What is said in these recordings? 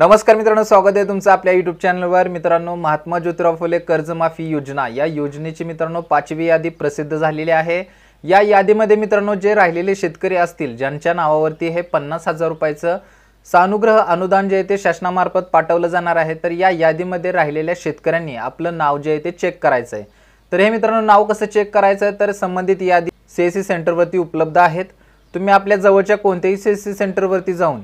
नमस्कार मित्रांनो स्वागत आहे तुमचं आपल्या युट्यूब चॅनलवर मित्रांनो महात्मा ज्योतिराव फुले कर्जमाफी योजना या योजनेची मित्रांनो पाचवी यादी प्रसिद्ध झालेली आहे या यादीमध्ये मित्रांनो जे राहिलेले शेतकरी असतील ज्यांच्या नावावरती हे पन्नास हजार रुपयाचं सानुग्रह अनुदान जे आहे ते शासनामार्फत पाठवलं जाणार आहे तर या यादीमध्ये राहिलेल्या शेतकऱ्यांनी आपलं नाव जे आहे ते चेक करायचं आहे तर हे मित्रांनो नाव कसं चेक करायचं आहे तर संबंधित यादी सीएससी सेंटरवरती उपलब्ध आहेत तुम्ही आपल्या जवळच्या कोणत्याही सीएससी सेंटरवरती जाऊन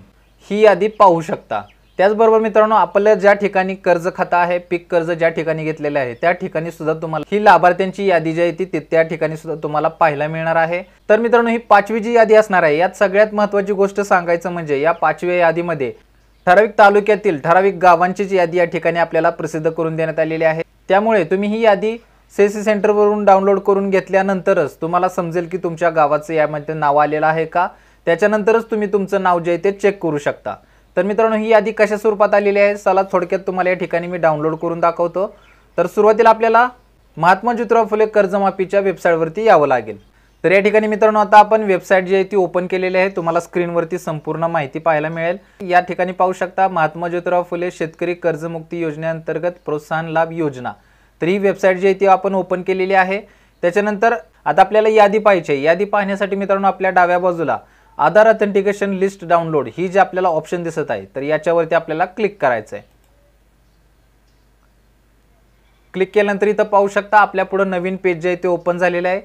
ही यादी पाहू शकता त्याचबरोबर मित्रांनो आपल्या ज्या ठिकाणी कर्ज खाता आहे पीक कर्ज ज्या ठिकाणी घेतलेले आहे त्या ठिकाणी सुद्धा तुम्हाला ही लाभार्थ्यांची यादी जी आहे ती त्या ठिकाणी सुद्धा तुम्हाला पाहायला मिळणार आहे तर मित्रांनो ही पाचवी जी यादी असणार आहे यात सगळ्यात महत्वाची गोष्ट सांगायचं म्हणजे या पाचव्या यादीमध्ये ठराविक तालुक्यातील ठराविक गावांची जी यादी या ठिकाणी आपल्याला प्रसिद्ध करून देण्यात आलेली आहे त्यामुळे तुम्ही ही यादी सेसी सेंटरवरून डाउनलोड करून घेतल्यानंतरच तुम्हाला समजेल की तुमच्या गावाचं यामध्ये नाव आलेलं आहे का त्याच्यानंतरच तुम्ही तुमचं नाव जे आहे ते चेक करू शकता तर मित्रांनो ही यादी कशा स्वरूपात आलेली आहे चला थोडक्यात तुम्हाला या ठिकाणी मी डाउनलोड करून दाखवतो तर सुरुवातीला आपल्याला महात्मा ज्योतिराव फुले कर्जमाफीच्या वेबसाईटवरती यावं लागेल तर या ठिकाणी मित्रांनो आता आपण वेबसाईट जी आहे ती ओपन केलेली आहे तुम्हाला स्क्रीनवरती संपूर्ण माहिती पाहायला मिळेल या ठिकाणी पाहू शकता महात्मा ज्योतिराव फुले शेतकरी कर्जमुक्ती योजनेअंतर्गत प्रोत्साहन लाभ योजना तर ही वेबसाईट जी आहे ती आपण ओपन केलेली आहे त्याच्यानंतर आता आपल्याला यादी पाहिजे यादी पाहण्यासाठी मित्रांनो आपल्या डाव्या बाजूला आधार ऑथेंटिकेशन लिस्ट डाउनलोड ही जी आपल्याला ऑप्शन दिसत आहे तर याच्यावरती आपल्याला क्लिक करायचं आहे क्लिक केल्यानंतर इथं पाहू शकता आपल्या पुढे नवीन पेज जे आहे ते ओपन झालेलं आहे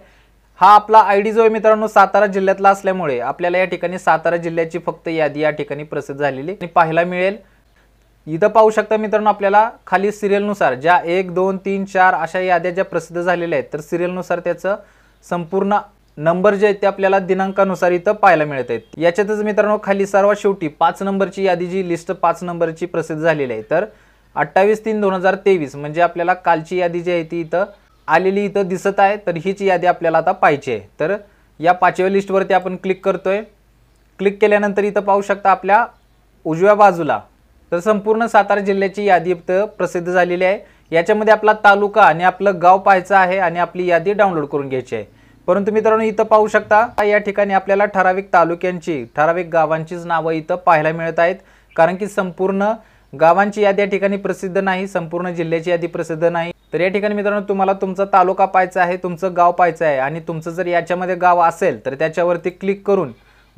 हा आपला आय डी जो आहे मित्रांनो सातारा जिल्ह्यातला असल्यामुळे आपल्याला या ठिकाणी सातारा जिल्ह्याची फक्त यादी या ठिकाणी प्रसिद्ध झालेली आणि पाहायला मिळेल इथं पाहू शकता मित्रांनो आपल्याला खाली सिरियलनुसार ज्या एक दोन तीन चार अशा याद्या ज्या प्रसिद्ध झालेल्या आहेत तर सिरियलनुसार त्याचं संपूर्ण नंबर जे आहेत ते आपल्याला दिनांकानुसार इथं पाहायला मिळत आहेत याच्यातच मित्रांनो खाली सर्वात शेवटी पाच नंबरची यादी जी लिस्ट पाच नंबरची प्रसिद्ध झालेली आहे तर अठ्ठावीस तीन दोन हजार तेवीस म्हणजे आपल्याला कालची यादी जी आहे ती इथं आलेली इथं दिसत आहे तर हीच यादी आपल्याला आता पाहिजे आहे तर या पाचव्या लिस्टवरती आपण क्लिक करतोय क्लिक केल्यानंतर इथं पाहू शकता आपल्या उजव्या बाजूला तर संपूर्ण सातारा जिल्ह्याची यादी इथं प्रसिद्ध झालेली आहे याच्यामध्ये आपला तालुका आणि आपलं गाव पाहायचं आहे आणि आपली यादी डाउनलोड करून घ्यायची आहे परंतु मित्रांनो इथं पाहू शकता या ठिकाणी आपल्याला ठराविक तालुक्यांची ठराविक गावांचीच नावं इथं पाहायला मिळत आहेत कारण की संपूर्ण गावांची यादी या ठिकाणी प्रसिद्ध नाही संपूर्ण जिल्ह्याची यादी प्रसिद्ध नाही तर या ठिकाणी मित्रांनो तुम्हाला तुमचा तालुका पाहायचा आहे तुमचं गाव पाहायचं आहे आणि तुमचं जर याच्यामध्ये गाव असेल तर त्याच्यावरती क्लिक करून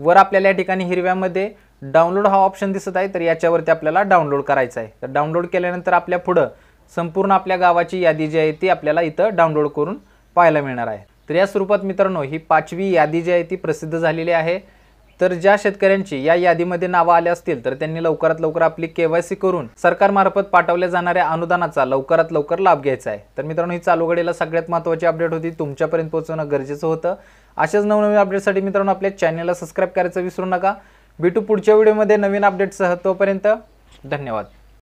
वर आपल्याला या ठिकाणी हिरव्यामध्ये डाउनलोड हा ऑप्शन दिसत आहे तर याच्यावरती आपल्याला डाउनलोड करायचा आहे तर डाउनलोड केल्यानंतर आपल्या पुढं संपूर्ण आपल्या गावाची यादी जी आहे ती आपल्याला इथं डाउनलोड करून पाहायला मिळणार आहे तर या स्वरूपात मित्रांनो ही पाचवी यादी जी आहे ती प्रसिद्ध झालेली आहे तर ज्या शेतकऱ्यांची या यादीमध्ये नावं आले असतील तर त्यांनी लवकरात लवकर आपली केवायसी करून सरकारमार्फत पाठवल्या जाणाऱ्या अनुदानाचा लवकरात लवकर लाभ घ्यायचा आहे तर मित्रांनो ही चालू घडीला सगळ्यात महत्त्वाची अपडेट होती तुमच्यापर्यंत पोहोचवणं गरजेचं होतं अशाच नवनवीन अपडेटसाठी मित्रांनो आपल्या चॅनलला सबस्क्राईब करायचं विसरू नका भेटू पुढच्या व्हिडिओमध्ये नवीन अपडेटसह तोपर्यंत धन्यवाद